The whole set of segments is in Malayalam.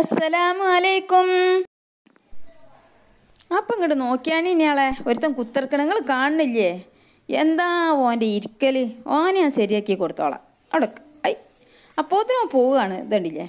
അസ്സലാമു അലൈക്കും അപ്പം ഇങ്ങോട്ട് നോക്കിയാണ് ഇനിയാളെ ഒരുത്തൻ കുത്തിറക്കണങ്ങൾ കാണുന്നില്ലേ എന്താ ഓൻ്റെ ഇരിക്കൽ ഓൻ ഞാൻ ശരിയാക്കി കൊടുത്തോളാം അടക്ക് ഐ അപ്പോത്തിനും പോവുകയാണ് ഇതുണ്ടില്ലേ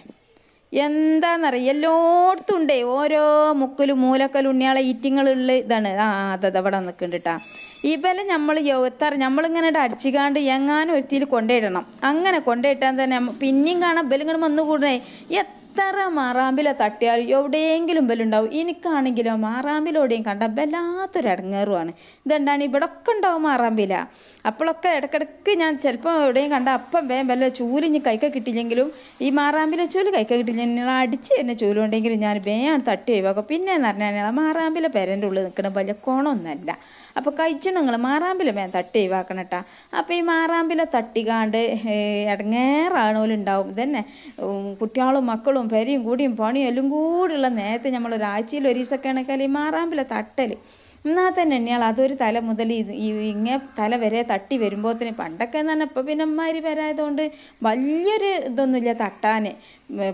എന്താണെന്നറിയ എല്ലായിടത്തും ഉണ്ടേ ഓരോ മുക്കലും മൂലക്കലും ഉണ്ണിയാളെ ഈറ്റിങ്ങളുള്ള ഇതാണ് ആ അതത് അവിടെ നിൽക്കണ്ടിട്ടാ കേട്ടാ ഇവലെ നമ്മൾ യോത്താറ് നമ്മളിങ്ങനെ അടിച്ചുകാണ്ട് എങ്ങാനും ഒരുത്തിയിൽ കൊണ്ടുപോയിടണം അങ്ങനെ കൊണ്ടുപോയിട്ടാൽ തന്നെ പിന്നെയും കാണാൻ ബലിങ്ങനെ വന്നുകൂടണേ കൂടണേ എത്ര മാറാമ്പില തട്ടിയാലും എവിടെയെങ്കിലും ബെല്ലുണ്ടാവും എനിക്കാണെങ്കിലോ മാറാമ്പിലോടെയും കണ്ട വല്ലാത്തൊരു ഇടങ്ങേറുമാണ് ഇതെന്താണ് ഇവിടെ ഒക്കെ ഉണ്ടാവും മാറാമ്പില അപ്പോഴൊക്കെ ഇടക്കിടക്ക് ഞാൻ ചിലപ്പോൾ എവിടെയും കണ്ട അപ്പം വേം വല്ല ചൂല് ഇനി കൈക്ക കിട്ടിയില്ലെങ്കിലും ഈ മാറാമ്പില ചൂല് കൈക്ക കിട്ടിയില്ലെങ്കിൽ അടിച്ച് തന്നെ ചൂലുണ്ടെങ്കിലും ഞാൻ വേഗം തട്ടി ഒഴിവാക്കും പിന്നെ എന്ന് പറഞ്ഞാൽ മാറാമ്പില പെരൻ്റെ ഉള്ളിൽ നിൽക്കുന്ന വലിയ കോണമൊന്നുമല്ല അപ്പോൾ കഴിച്ചണം നിങ്ങൾ മാറാമ്പില തട്ടി ഒഴിവാക്കണം കേട്ടോ അപ്പോൾ ഈ മാറാമ്പില തട്ടികാണ്ട് ഇടങ്ങേറാണോലുണ്ടാവും ഇതന്നെ കുട്ടികളും മക്കളും പെരിയും കൂടിയും പണിയും എല്ലാം കൂടെയുള്ള നേരത്തെ നമ്മൾ ഒരാഴ്ചയിൽ ഒരു ദിവസമൊക്കെയാണെങ്കിൽ ഈ മാറാമ്പില തട്ടല് എന്നാൽ തന്നെ ഇനിയാൾ അതൊരു തല മുതൽ ഇങ്ങനെ തല വരെ തട്ടി തന്നെ പണ്ടൊക്കെ എന്ന് പറഞ്ഞാൽ ഇപ്പോൾ പിന്നെ അമ്മമാരി വരായതുകൊണ്ട് വലിയൊരു ഇതൊന്നുമില്ല തട്ടാൻ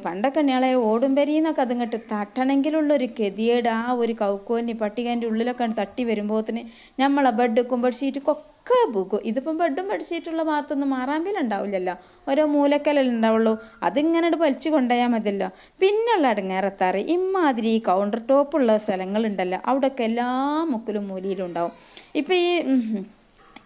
പണ്ടൊക്കെ ഇനിയാളെ ഓടുംപരിന്നൊക്കെ അതിങ്ങോട്ട് തട്ടണമെങ്കിലുള്ളൊരു കെതിയേട് ആ ഒരു കൗക്കോലിന് പട്ടികൻ്റെ ഉള്ളിലൊക്കെ തട്ടി തന്നെ നമ്മളെ ബെഡ് കുമ്പൾ ഷീറ്റ് കൊ ഒക്കെ പോകും ഇതിപ്പം ബെഡും പഠിച്ചിട്ടുള്ള ഭാഗത്തൊന്നും ഉണ്ടാവില്ലല്ലോ ഓരോ മൂലക്കലല്ലേ ഉണ്ടാവുള്ളൂ അതിങ്ങനെ വലിച്ചു കൊണ്ടുപോയാൽ മതിയല്ലോ പിന്നെയുള്ള അടങ്ങേറത്താറ് ഇമ്മാതിരി കൗണ്ടർ ടോപ്പുള്ള സ്ഥലങ്ങളുണ്ടല്ലോ അവിടെയൊക്കെ എല്ലാ മുക്കിലും മൂലയിലും ഉണ്ടാവും ഇപ്പം ഈ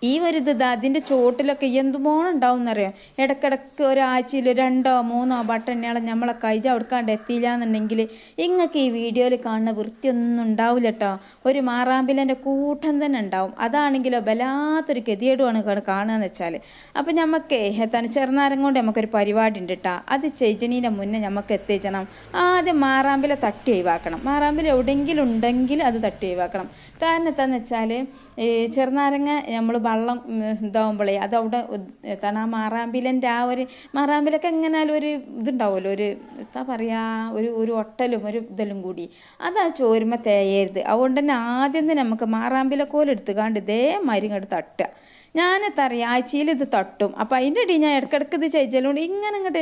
ഈ ഒരു ഇത് അതിൻ്റെ ചോട്ടിലൊക്കെ എന്തുമോണം ഉണ്ടാവും എന്നറിയാം ഇടക്കിടക്ക് ഒരാഴ്ചയിൽ രണ്ടോ മൂന്നോ ബട്ടണ്ണയാളെ നമ്മളെ കൈജ അവിടുക്കാണ്ട് എത്തിയില്ല എന്നുണ്ടെങ്കിൽ ഇങ്ങക്ക് ഈ വീഡിയോയിൽ കാണുന്ന വൃത്തിയൊന്നും ഉണ്ടാവില്ല കേട്ടോ ഒരു മാറാമ്പിലൻ്റെ കൂട്ടം തന്നെ ഉണ്ടാവും അതാണെങ്കിലോ വല്ലാത്തൊരു ഗതികേടുമാണ് കാണുകയെന്ന് വെച്ചാൽ അപ്പം നമുക്ക് തന്നെ ചെറുനാരം കൊണ്ട് നമുക്കൊരു പരിപാടി ഉണ്ട് കേട്ടോ അത് ചെയ്ജണീൻ്റെ മുന്നേ നമുക്ക് എത്തിച്ചണം ആദ്യം മാറാമ്പില തട്ടി ഒഴിവാക്കണം മാറാമ്പില എവിടെയെങ്കിലും ഉണ്ടെങ്കിൽ അത് തട്ടി ഒഴിവാക്കണം കാരണം എന്താണെന്ന് വെച്ചാൽ ചെറുനാരങ്ങ നമ്മൾ വള്ളം ഇതാവുമ്പോഴേ അതവിടെ എത്താൻ ആ മാറാമ്പിലൻ്റെ ആ ഒരു മാറാമ്പിലൊക്കെ എങ്ങനെയാലും ഒരു ഇതുണ്ടാവുമല്ലോ ഒരു എന്താ പറയുക ഒരു ഒരു ഒട്ടലും ഒരു ഇതെല്ലാം കൂടി അതാ ആ ചോരുമ തേയരുത് അതുകൊണ്ട് തന്നെ ആദ്യം തന്നെ നമുക്ക് മാറാമ്പില കോലെടുത്തുകാണ്ട് ഇതേമാതിരി ഇങ്ങോട്ട് തട്ട ഞാനെത്തറിയാം ആഴ്ചയിൽ ഇത് തട്ടും അപ്പോൾ അതിൻ്റെ ഇടയിൽ ഞാൻ ഇടക്കിടക്ക് ഇത് ചെയ്യലുകൊണ്ട് ഇങ്ങനെ ഇങ്ങോട്ട്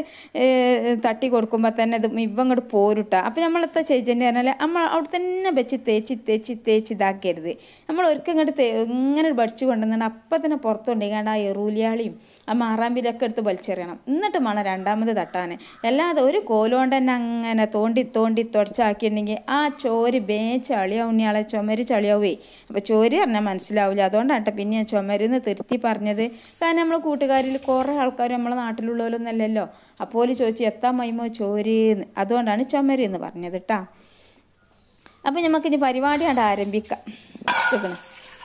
തട്ടി കൊടുക്കുമ്പോൾ തന്നെ ഇത് ഇവ അങ്ങോട്ട് പോരുട്ട അപ്പോൾ നമ്മളത്തെ ചെയ്യലിൻ്റെ പറഞ്ഞാൽ നമ്മൾ അവിടെ തന്നെ വെച്ച് തേച്ച് തേച്ച് തേച്ച് ഇതാക്കരുത് നമ്മൾ ഒരിക്കൽ ഇങ്ങോട്ട് ഇങ്ങനെ പഠിച്ചു കൊണ്ടുവന്നിട്ട് അപ്പം തന്നെ പുറത്തുണ്ടെങ്കിൽ ആ എറൂലിയാളിയും ആ മാറാമ്പിലൊക്കെ എടുത്ത് വലിച്ചെറിയണം എന്നിട്ട് വേണം രണ്ടാമത് തട്ടാൻ അല്ലാതെ ഒരു കോലുകൊണ്ട് തന്നെ അങ്ങനെ തോണ്ടി തോണ്ടി തുടച്ചാക്കിയിട്ടുണ്ടെങ്കിൽ ആ ചോര് ബേ ചളിയാവും ചുമര് ചളിയാവേ അപ്പോൾ ചോര് പറഞ്ഞാൽ മനസ്സിലാവില്ല അതുകൊണ്ടാട്ടെ പിന്നെ ചുമരുന്ന് തിരി കുത്തി പറഞ്ഞത് കാരണം നമ്മൾ കൂട്ടുകാരിൽ കുറേ ആൾക്കാർ നമ്മളെ നാട്ടിലുള്ളവരൊന്നല്ലല്ലോ അപ്പോൾ ചോദിച്ചു എത്താൻ മൈമോ ചോരേന്ന് അതുകൊണ്ടാണ് ചുമരെന്ന് പറഞ്ഞത് കേട്ടാ അപ്പം നമുക്കിനി പരിപാടി അവിടെ ആരംഭിക്കാം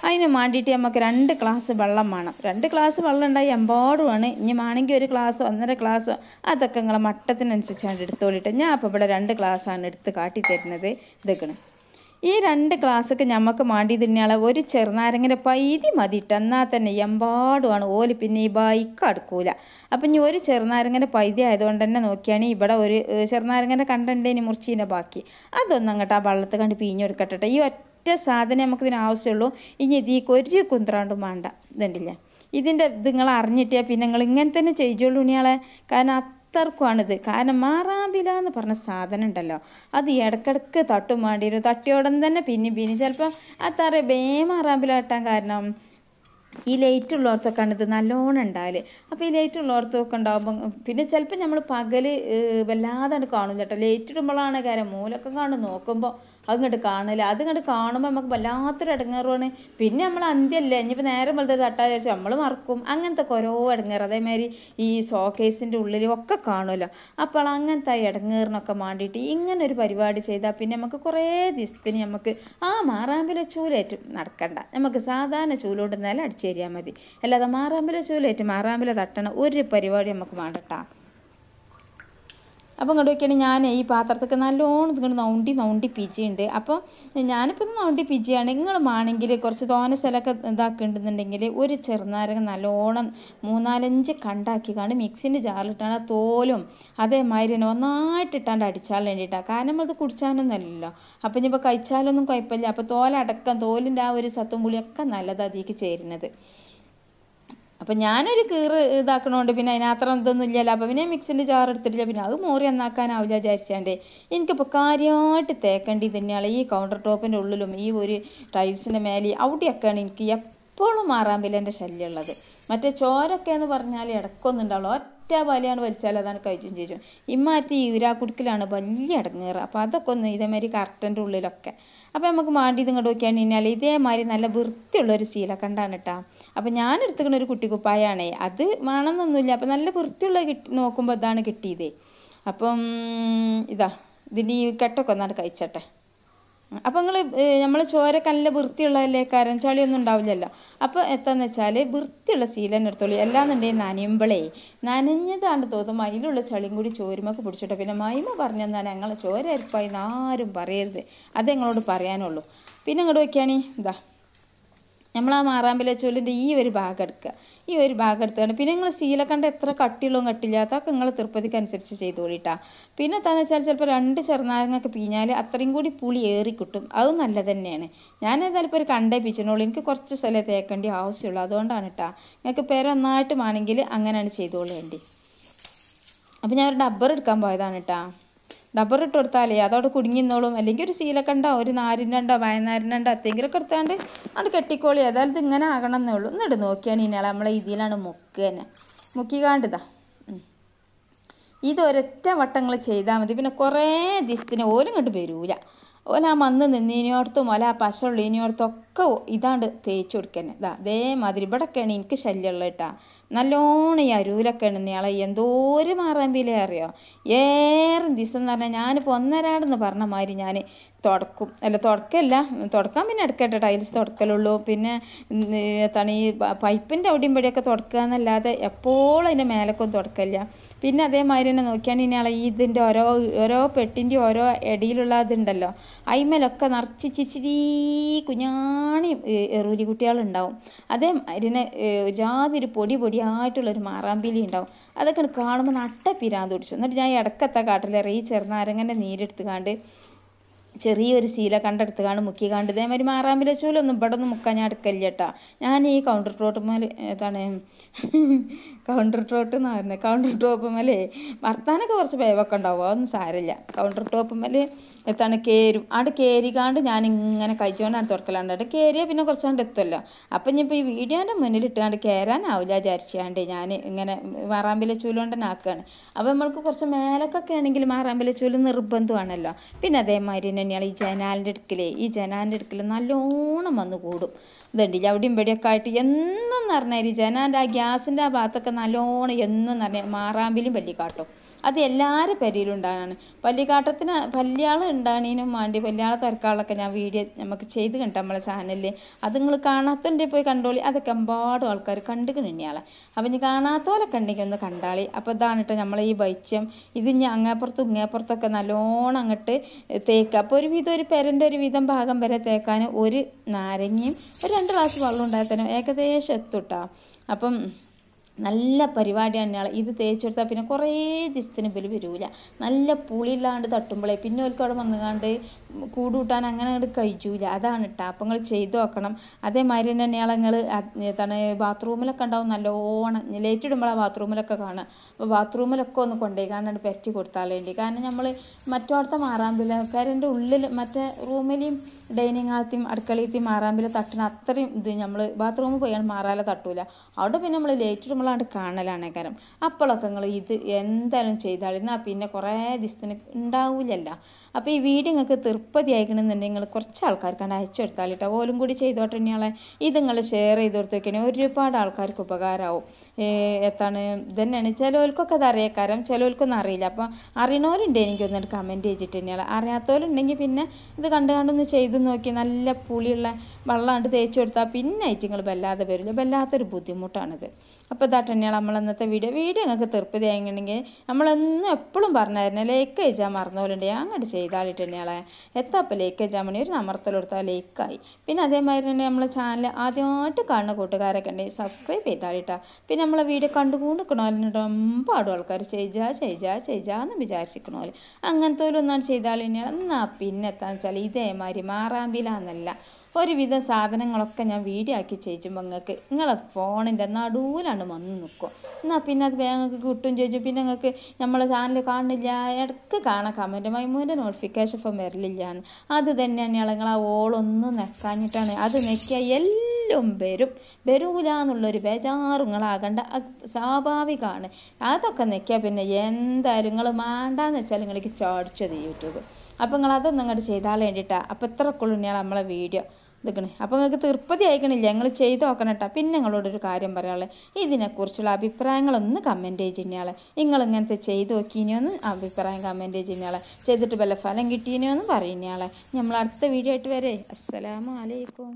അതിന് വേണ്ടിയിട്ട് നമുക്ക് രണ്ട് ക്ലാസ് വെള്ളം വേണം രണ്ട് ക്ലാസ് വെള്ളം ഉണ്ടായി എമ്പാടുമാണ് ഇനി വേണമെങ്കിൽ ഒരു ക്ലാസ് ഒന്നര ക്ലാസ് അതൊക്കെ നിങ്ങളെ മട്ടത്തിനനുസരിച്ചാണ് എടുത്തോളിട്ട് ഞാൻ അപ്പോൾ ഇവിടെ രണ്ട് ക്ലാസ്സാണ് എടുത്ത് കാട്ടി തരുന്നത് ഇതൊക്കെ ഈ രണ്ട് ഗ്ലാസ്സൊക്കെ നമുക്ക് മാണ്ടി തന്നെയാണ് ഒരു ചെറുനാരങ്ങനെ പൈതി മതിയിട്ട് എന്നാൽ തന്നെ എമ്പാടുമാണ് ഓല് പിന്നെ ഈ ബൈക്ക് അടുക്കൂല അപ്പം ഇനി ഒരു ചെറുനാരങ്ങനെ പൈതി ആയതുകൊണ്ട് തന്നെ നോക്കിയാണ് ഇവിടെ ഒരു ചെറുനാരങ്ങനെ കണ്ടുണ്ട് ഇനി മുറിച്ചീൻ്റെ ബാക്കി അതൊന്നും അങ്ങോട്ട് ആ വള്ളത്ത് കണ്ട് പിഞ്ഞെടുക്കട്ടെ ഈ ഒറ്റ സാധനം ഇതിന് ആവശ്യമുള്ളൂ ഇനി ഇതിക്ക് കൊരു കുന്ത്രാണ്ടും വേണ്ട ഇതുണ്ടില്ലേ ഇതിൻ്റെ ഇത് നിങ്ങൾ അറിഞ്ഞിട്ടിയാൽ പിന്നെ നിങ്ങൾ ഇങ്ങനെ തന്നെ ചെയ്തോളൂ ഇനിയാളെ കാരണം ഭക്തർക്കുമാണിത് കാരണം മാറാമ്പില എന്ന് പറഞ്ഞ സാധനം ഉണ്ടല്ലോ അത് ഇടക്കിടക്ക് തട്ടും വേണ്ടിയിരുന്നു തട്ടിയോടൻ തന്നെ പിന്നെയും പിന്നെ ചിലപ്പോൾ ആ തറ വേ മാറാമ്പില കിട്ടാൻ കാരണം ഈ ലൈറ്റ് ഉള്ളോർത്തൊക്കെയാണ് ഇത് നല്ലോണം ഉണ്ടാവല് അപ്പം ഈ ലൈറ്റ് ഉള്ളവർത്തൊക്കെ ഉണ്ടാകുമ്പോൾ പിന്നെ ചിലപ്പോൾ നമ്മൾ പകൽ വല്ലാതെ കാണുന്നു കേട്ടോ ലൈറ്റ് ഇടുമ്പോഴാണ് കാര്യം മൂലൊക്കെ കാണും നോക്കുമ്പോൾ അതുങ്ങോട്ട് കാണില്ല ഇങ്ങോട്ട് കാണുമ്പോൾ നമുക്ക് വല്ലാത്തൊരു ഇടങ്ങേറുമാണ് പിന്നെ നമ്മൾ അന്ത്യല്ലേ ഇനിയിപ്പോൾ നേരെ പോലത്തെ തട്ടാ വിചാരിച്ചു നമ്മൾ മറക്കും അങ്ങനത്തെ ഓരോ ഇടങ്ങേറ് അതേമാതിരി ഈ ഷോക്കേസിൻ്റെ ഉള്ളിലും ഒക്കെ കാണുമല്ലോ അപ്പോൾ അങ്ങനത്തെ ആ ഇടങ്ങേറിനൊക്കെ വേണ്ടിയിട്ട് ഇങ്ങനെ ഒരു പരിപാടി ചെയ്താൽ പിന്നെ നമുക്ക് കുറേ ദിവസത്തിന് നമുക്ക് ആ മാറാമ്പിലെ ചൂലേറ്റും നടക്കണ്ട നമുക്ക് സാധാരണ നില അടിച്ചേരിയാൽ മതി അല്ലാതെ മാറാമ്പിലെ ചൂലേറ്റ് മാറാമ്പിലെ തട്ടണ ഒരു പരിപാടി നമുക്ക് വേണ്ടട്ടാ അപ്പോൾ ഇങ്ങോട്ട് നോക്കിയാണ് ഞാൻ ഈ പാത്രത്തൊക്കെ നല്ലോണം ഇങ്ങോട്ട് നൗണ്ടി നൗണ്ടി പിജിയുണ്ട് അപ്പോൾ ഞാനിപ്പോൾ ഇത് നൗണ്ടി പിജിയാണ് നിങ്ങളുമാണെങ്കിൽ കുറച്ച് തോന സ്ഥലമൊക്കെ ഇതാക്കുന്നുണ്ടെന്നുണ്ടെങ്കിൽ ഒരു ചെറുനാരകം നല്ലോണം മൂന്നാലഞ്ച് കണ്ടാക്കി കാണും മിക്സിൻ്റെ ജാറിലിട്ടാണ് തോലും അതേമാതിരി തന്നെ ഒന്നായിട്ടിട്ടാണ്ട് അടിച്ചാൽ വേണ്ടിയിട്ടാണ് കാരണം നമ്മളത് കുടിച്ചാനൊന്നുമല്ലല്ലോ അപ്പം ഇനിയിപ്പോൾ കഴിച്ചാലൊന്നും കുഴപ്പമില്ല അപ്പോൾ തോലടക്കം തോലിൻ്റെ ആ ഒരു സത്തും പുളിയൊക്കെ നല്ലതാണ് അതിലേക്ക് ചേരുന്നത് അപ്പോൾ ഞാനൊരു കീറ് ഇതാക്കണോണ്ട് പിന്നെ അതിനത്ര ഇതൊന്നും ഇല്ലല്ലോ അപ്പോൾ പിന്നെ മിക്സിൻ്റെ ജാർ എടുത്തിട്ടില്ല പിന്നെ അത് മോറി എന്നാക്കാനാവില്ല വിചാരിച്ചാണ്ട് എനിക്കിപ്പോൾ കാര്യമായിട്ട് തേക്കേണ്ടി തന്നെയാണ് ഈ കൗണ്ടർ ടോപ്പിൻ്റെ ഉള്ളിലും ഈ ഒരു ടൈൽസിൻ്റെ മേലെ അവിടെയൊക്കെയാണ് എനിക്ക് ഇപ്പോഴും മാറാമ്പിലൻ്റെ ശല്യമുള്ളത് മറ്റേ ചോരൊക്കെ എന്ന് പറഞ്ഞാൽ ഇടക്കൊന്നും ഉണ്ടാവുള്ളൂ ഒറ്റ വലിയാണ് വലിച്ചാൽ അതാണ് കഴിച്ചും ചേച്ചും ഇമ്മാറ്റി ഈരാക്കുടുക്കിലാണ് വലിയ ഇടങ്ങേറുക അപ്പോൾ അതൊക്കെ ഒന്ന് ഇതേമാതിരി കർട്ടൻ്റെ ഉള്ളിലൊക്കെ അപ്പോൾ നമുക്ക് മാണ്ടി ഇങ്ങോട്ട് നോക്കിയാണ് കഴിഞ്ഞാൽ ഇതേമാതിരി നല്ല വൃത്തിയുള്ളൊരു കണ്ടാണ് കേട്ടോ അപ്പോൾ ഞാൻ എടുത്തുക്കണ ഒരു കുട്ടിക്കുപ്പായാണേ അത് വേണമെന്നൊന്നുമില്ല അപ്പോൾ നല്ല വൃത്തിയുള്ള കിട്ടി നോക്കുമ്പോൾ ഇതാണ് കിട്ടിയത് അപ്പം ഇതാ ഇതിൻ്റെ ഈ കെട്ടൊക്കെ ഒന്നാണ് കഴിച്ചട്ടെ അപ്പോൾ നിങ്ങൾ നമ്മൾ ചോരക്കല്ല വൃത്തിയുള്ളതല്ലേ കാരണം ഒന്നും ഉണ്ടാവില്ലല്ലോ അപ്പോൾ എത്താന്ന് വെച്ചാൽ വൃത്തിയുള്ള ശീലം തന്നെ എടുത്തോളൂ എല്ലാന്നുണ്ടെങ്കിൽ നനയുമ്പളേ നനഞ്ഞതാണ് തോന്നും അതിലുള്ള ചളിയും കൂടി ചോരുമൊക്കെ പിടിച്ചിട്ടോ പിന്നെ മൈമ പറഞ്ഞു തന്നാൽ ഞങ്ങൾ ചോര അരിപ്പായി ആരും പറയരുത് അത് ഞങ്ങളോട് പറയാനുള്ളൂ പിന്നെ ഇങ്ങോട്ട് വയ്ക്കുകയാണെങ്കിൽ ഇതാ നമ്മൾ ആ മാറാമ്പിലെ ചോലിൻ്റെ ഈ ഒരു ഭാഗം എടുക്കുക ഈ ഒരു ഭാഗം എടുത്താണ് പിന്നെ നിങ്ങൾ സീല കണ്ട എത്ര കട്ടിയുള്ളതും കട്ടില്ലാത്ത ഒക്കെ നിങ്ങൾ തിരുപ്പതിക്ക് അനുസരിച്ച് ചെയ്തോളിട്ടാ പിന്നെ എന്താണെന്ന് വെച്ചാൽ ചിലപ്പോൾ രണ്ട് ചെറുനാരങ്ങൊക്കെ പിഞ്ഞാൽ അത്രയും കൂടി പുളി ഏറി കിട്ടും അത് നല്ല തന്നെയാണ് ഞാൻ ചിലപ്പോൾ ഇപ്പോൾ ഒരു കണ്ടേ പിച്ചനോളൂ എനിക്ക് കുറച്ച് സ്ഥലം തേക്കേണ്ടി ആവശ്യമുള്ളൂ അതുകൊണ്ടാണ് കേട്ടോ നിങ്ങൾക്ക് പേരൊന്നായിട്ട് വേണമെങ്കിൽ അങ്ങനെയാണ് ചെയ്തോളേണ്ടി അപ്പം ഞാൻ ഒരു ഡബ്ബർ എടുക്കാൻ പോയതാണ് കേട്ടോ ഡബർ ഇട്ട് കൊടുത്താലേ അതവിടെ കുടുങ്ങിന്നോളും അല്ലെങ്കിൽ ഒരു ശീലക്കണ്ടോ ഒരു നാരിൻ്റെണ്ടോ വയനാരിൻ്റെണ്ടോ എന്തെങ്കിലുമൊക്കെ എടുത്താണ്ട് അത് കെട്ടിക്കോളി അതായത് ഇങ്ങനെ ആകണം എന്നേ ഉള്ളൂ എന്നിട്ട് നോക്കിയാണ് ഇനി നമ്മളെ ഇതിലാണ് മുക്കുക തന്നെ മുക്കിക്കാണ്ടിതാ ഇതൊരൊറ്റ വട്ടങ്ങൾ ചെയ്താൽ മതി പിന്നെ കുറേ ദിവസത്തിന് ഓലും കണ്ട് വരൂല ഓല ആ മന്ന് നിന്നീനോടത്തും ഓല ആ പശ ഉള്ളീനോടത്തൊക്കെ ഇതാണ്ട് തേച്ച് കൊടുക്കുന്നത് ഇതാ അതേമാതിരി ഇവിടെക്കാണ് എനിക്ക് ശല്യമുള്ള കേട്ടാ നല്ലോണം ഈ അരുവിലൊക്കെ ഉണ്ടെന്നയാളെ എന്തോര് മാറാമ്പിലേ അറിയോ ഏറെ ദിവസം എന്ന് പറഞ്ഞാൽ ഞാനിപ്പോൾ ഒന്നരാടെന്ന് പറഞ്ഞ മാതിരി ഞാൻ തുടക്കും അല്ല തുടക്കമല്ല തുടക്കാൻ പിന്നെ എടുക്കട്ടെ ടൈൽസ് തുടക്കലുള്ളൂ പിന്നെ തണി പൈപ്പിൻ്റെ അവിടെയും ഇവിടെയൊക്കെ തുടക്കുക എന്നല്ലാതെ എപ്പോഴും അതിൻ്റെ മേലക്കൊന്നും തുടക്കമില്ല പിന്നെ അതേമാതിരി തന്നെ നോക്കിയാണ് ഇനിയാളെ ആളെ ഇതിൻ്റെ ഓരോ ഓരോ പെട്ടിൻ്റെ ഓരോ ഇടയിലുള്ള അതുണ്ടല്ലോ അയിമേലൊക്കെ നിറച്ചിച്ചിരി ചിച്ചിരി കുഞ്ഞാണി എറൂരി കുട്ടികളുണ്ടാവും അതേ തന്നെ ഒരു പൊടി പൊടിയായിട്ടുള്ളൊരു മാറാമ്പിലി ഉണ്ടാവും അതൊക്കെ കാണുമ്പോൾ നട്ട പിരാന്ത് പിടിച്ചു എന്നിട്ട് ഞാൻ ഇടക്കത്തെ കാട്ടിലിറങ്ങി ചെറുനാരങ്ങനെ നീരെടുത്ത് കാണ്ട് ചെറിയൊരു ശീല കണ്ടെടുത്ത് കാണും മുക്കി കണ്ട് ഇതേമാതിരി മാറാമ്പിലെ ചൂലൊന്നും ഇവിടെ ഒന്നും മുക്കാൻ ഞാൻ എടുക്കല്ല ചേട്ടാ ഞാൻ ഈ കൗണ്ടർ ടോപ്പ് മേലെ ഏതാണ് കൗണ്ടർ ടോപ്പ് എന്ന് പറഞ്ഞത് കൗണ്ടർ ടോപ്പ് മേലെ വർത്താനൊക്കെ കുറച്ച് പേവൊക്കെ ഉണ്ടാവും അതൊന്നും സാരമില്ല കൗണ്ടർ ടോപ്പ് മേലെ എത്താണ് കയറും അവിടെ കയറികാണ്ട് ഞാൻ ഇങ്ങനെ കഴിച്ചുകൊണ്ടാണ് തുറക്കലാണ്ട് അവിടെ കയറിയ പിന്നെ കുറച്ചുകൊണ്ട് എത്തുമല്ലോ അപ്പം ഞാൻ ഇപ്പോൾ ഈ വീഡിയോൻ്റെ മുന്നിൽ ഇട്ടുകൊണ്ട് കയറാനാവില്ല വിചാരിച്ചാണ്ട് ഞാൻ ഇങ്ങനെ മാറാമ്പിലെ ചൂലുകൊണ്ട് തന്നെ ആക്കുകയാണ് അപ്പോൾ നമ്മൾക്ക് കുറച്ച് മേലൊക്കെ ആണെങ്കിൽ മാറാമ്പിലെ ചൂല് നിർബന്ധമാണല്ലോ പിന്നെ അതേമാതിരി തന്നെയാണ് ഈ ജനാലിൻ്റെ അടുക്കലേ ഈ ജനാലിൻ്റെ അടുക്കൽ നല്ലോണം വന്ന് കൂടും ഇതുണ്ട് അവിടെയും ഇവിടെയൊക്കെ ആയിട്ട് എന്നും നിറഞ്ഞാരി ജനാൻ്റെ ആ ഗ്യാസിൻ്റെ ആ ഭാഗത്തൊക്കെ നല്ലോണം എന്നും നിറഞ്ഞ മാറാമ്പിലും പല്ലിക്കാട്ടും അത് എല്ലാവരും പെരയിലും ഉണ്ടാകാനാണ് പല്ലിക്കാട്ടത്തിന് പല്ലിയാൾ ഉണ്ടാകണേനും വേണ്ടി പല്ലിയാളെ തിരക്കാളൊക്കെ ഞാൻ വീഡിയോ നമുക്ക് ചെയ്ത് കണ്ട നമ്മളെ ചാനലിൽ അത് നിങ്ങൾ കാണാത്തതിൻ്റെ പോയി കണ്ടോളി അതൊക്കെ ഒമ്പാട് ആൾക്കാർ കണ്ടു കിണിയാളെ അപ്പം ഇനി കാണാത്ത പോലെ കണ്ടെങ്കിൽ ഒന്ന് കണ്ടാളി അപ്പം ഇതാണ് കേട്ടോ നമ്മളെ ഈ വൈച്ചം ഇത് ഞാൻ അങ്ങേപ്പുറത്തും ഇങ്ങേപ്പുറത്തൊക്കെ നല്ലോണം അങ്ങോട്ട് തേക്കുക അപ്പോൾ ഒരു വിധം ഒരു പെരൻ്റെ ഒരു വിധം ഭാഗം വരെ തേക്കാൻ ഒരു നാരങ്ങയും ഒരു രണ്ട് ഗ്ലാസ് വെള്ളം ഉണ്ടായാൽ തന്നെ ഏകദേശം എത്തുട്ടാ അപ്പം നല്ല പരിപാടി തന്നെയാണ് ഇത് തേച്ചെടുത്താൽ പിന്നെ കുറേ ദിവസത്തിന് ബലി വരില്ല നല്ല പുളിയില്ലാണ്ട് തട്ടുമ്പോഴേ പിന്നെ അവർക്ക് അവിടെ വന്നുകാണ്ട് കൂട് കൂട്ടാൻ അങ്ങനെ അങ്ങോട്ട് കഴിച്ചൂല അതാണ് കേട്ടോ അപ്പം നിങ്ങൾ ചെയ്ത് നോക്കണം അതേമാതിരി തന്നെയാണ് നിങ്ങൾ എന്താണ് ബാത്റൂമിലൊക്കെ ഉണ്ടാവും നല്ലോണം ലേറ്റ് ഇടുമ്പോൾ ആ ബാത്റൂമിലൊക്കെ കാണുക അപ്പോൾ ബാത്റൂമിലൊക്കെ ഒന്ന് കൊണ്ടുപോയി കാണാണ്ട് പെറ്റി കൊടുത്താൽ വേണ്ടി കാരണം നമ്മൾ മറ്റോടത്തെ മാറാമ്പില്ല പേരൻ്റെ ഉള്ളിൽ മറ്റേ റൂമിലെയും ഡൈനിങ് ഹാളത്തെയും അടുക്കളയത്തെയും മാറാമ്പിൽ തട്ടണ അത്രയും ഇത് നമ്മൾ ബാത്റൂമിൽ പോയാൽ മാറാല തട്ടൂല അവിടെ പിന്നെ നമ്മൾ ലേറ്റ് ഇടുമ്പോഴാണ് കാണലാണ് കാരണം അപ്പോഴൊക്കെ നിങ്ങൾ ഇത് എന്തായാലും ചെയ്താൽ എന്നാൽ പിന്നെ കുറേ ദിവസത്തിന് ഉണ്ടാവില്ലല്ലോ അപ്പോൾ ഈ വീട് നിങ്ങൾക്ക് തൃപ്തി ആയിക്കണെന്നുണ്ടെങ്കിൽ നിങ്ങൾ കുറച്ച് ആൾക്കാർക്കാണ് അയച്ചു കൊടുത്താൽ കേട്ടോ ഓലും കൂടി ചെയ്തോട്ടെ ഇനിയാളെ ഇത് നിങ്ങൾ ഷെയർ ചെയ്ത് കൊടുത്തേക്കണേ ഒരുപാട് ആൾക്കാർക്ക് ഉപകാരമാവും എത്താണ് ഇതന്നെയാണ് ചിലവർക്കൊക്കെ അത് അറിയാക്കാരം ചിലവർക്കൊന്നും അറിയില്ല അപ്പോൾ അറിയണവരുണ്ട് എനിക്കൊന്നിട്ട് കമൻറ്റ് ചെയ്തിട്ട് തന്നെയാണ് അറിയാത്തവരുണ്ടെങ്കിൽ പിന്നെ ഇത് കണ്ട് കണ്ടൊന്ന് ചെയ്ത് നോക്കി നല്ല പുളിയുള്ള വെള്ളമാണ്ട് തേച്ചു കൊടുത്താൽ പിന്നെ ഐറ്റങ്ങൾ വല്ലാതെ വരില്ല വല്ലാത്തൊരു ബുദ്ധിമുട്ടാണിത് അപ്പോൾ ഇതാ തന്നെയാണ് നമ്മൾ അന്നത്തെ വീഡിയോ വീഡിയോ നിങ്ങൾക്ക് തൃപ്തി ആയിട്ടുണ്ടെങ്കിൽ നമ്മളൊന്നും എപ്പോഴും പറഞ്ഞായിരുന്നു ലൈക്ക് ചെയ്താൽ മറന്നോലുണ്ട് അങ്ങോട്ട് ചെയ്താലിട്ട് തന്നെയാളെ എത്താപ്പലേക്ക് ജമണി ഒരു നമർത്തൽ കൊടുത്താൽ ലേക്കായി പിന്നെ അതേമാതിരി തന്നെ നമ്മളെ ചാനൽ ആദ്യമായിട്ട് കാണുന്ന കൂട്ടുകാരൊക്കെ ഉണ്ടെങ്കിൽ സബ്സ്ക്രൈബ് ചെയ്താൽ കേട്ടോ പിന്നെ നമ്മളെ വീഡിയോ കണ്ടുകൊണ്ടിരിക്കണോ അതിന് ഒരുപാട് ആൾക്കാർ ചെയ്ജാ ചെയ്ജാ ചെയ്ജാന്ന് എന്ന് വിചാരിച്ചിരിക്കണോ അങ്ങനത്തെ ഒരു ഒന്നാണ് ചെയ്താൽ തന്നെയാണ് എന്നാൽ പിന്നെ എത്താന്ന് വെച്ചാൽ ഇതേമാതിരി മാറാമ്പിലാന്നല്ല ഒരുവിധം സാധനങ്ങളൊക്കെ ഞാൻ വീഡിയോ ആക്കി ചേച്ചുമ്പോൾ നിങ്ങൾക്ക് നിങ്ങളെ ഫോണിൻ്റെ നടുവിലാണ് വന്ന് നിൽക്കും എന്നാൽ പിന്നെ അത് നിങ്ങൾക്ക് കിട്ടും ചോദിച്ചു പിന്നെ നിങ്ങൾക്ക് നമ്മളെ ചാനൽ കാണില്ല ഇടക്ക് കാണാൻ കമൻറ്റ് മൈമൂൻ്റെ നോട്ടിഫിക്കേഷൻ ഫോം വരലില്ല എന്ന് അത് തന്നെയാണ് ഞങ്ങൾ ആ ഓളൊന്നും നെക്കാഞ്ഞിട്ടാണ് അത് നെക്കിയാൽ എല്ലാം വരും വരൂല എന്നുള്ളൊരു ബേജാറ് സ്വാഭാവികമാണ് അതൊക്കെ നെക്കിയാൽ പിന്നെ എന്തായാലും നിങ്ങൾ വേണ്ടെന്ന് വെച്ചാൽ നിങ്ങൾക്ക് ചാടിച്ചത് യൂട്യൂബ് അപ്പോൾ നിങ്ങൾ അതൊന്നും ഇങ്ങോട്ട് ചെയ്താൽ വേണ്ടിയിട്ടാണ് അപ്പോൾ എത്ര കൊള്ളുണ്ണിയാൽ നമ്മളെ വീഡിയോ ഇതൊക്കെ അപ്പോൾ നിങ്ങൾക്ക് തൃപ്തി അയക്കണില്ല ഞങ്ങൾ ചെയ്ത് നോക്കണം കേട്ടോ പിന്നെ നിങ്ങളോടൊരു കാര്യം പറയാനുള്ളത് ഇതിനെക്കുറിച്ചുള്ള ഒന്ന് കമൻറ്റ് ചെയ്തിനാളെ നിങ്ങൾ ഇങ്ങനത്തെ ചെയ്ത് നോക്കിയിനോന്ന് അഭിപ്രായം കമൻറ്റ് ചെയ്തിനാളെ ചെയ്തിട്ട് വല്ല ഫലം കിട്ടിയിനോന്ന് പറയുന്നയാളെ നമ്മൾ അടുത്ത വീഡിയോ ആയിട്ട് വരെ അസ്സലാമലൈക്കും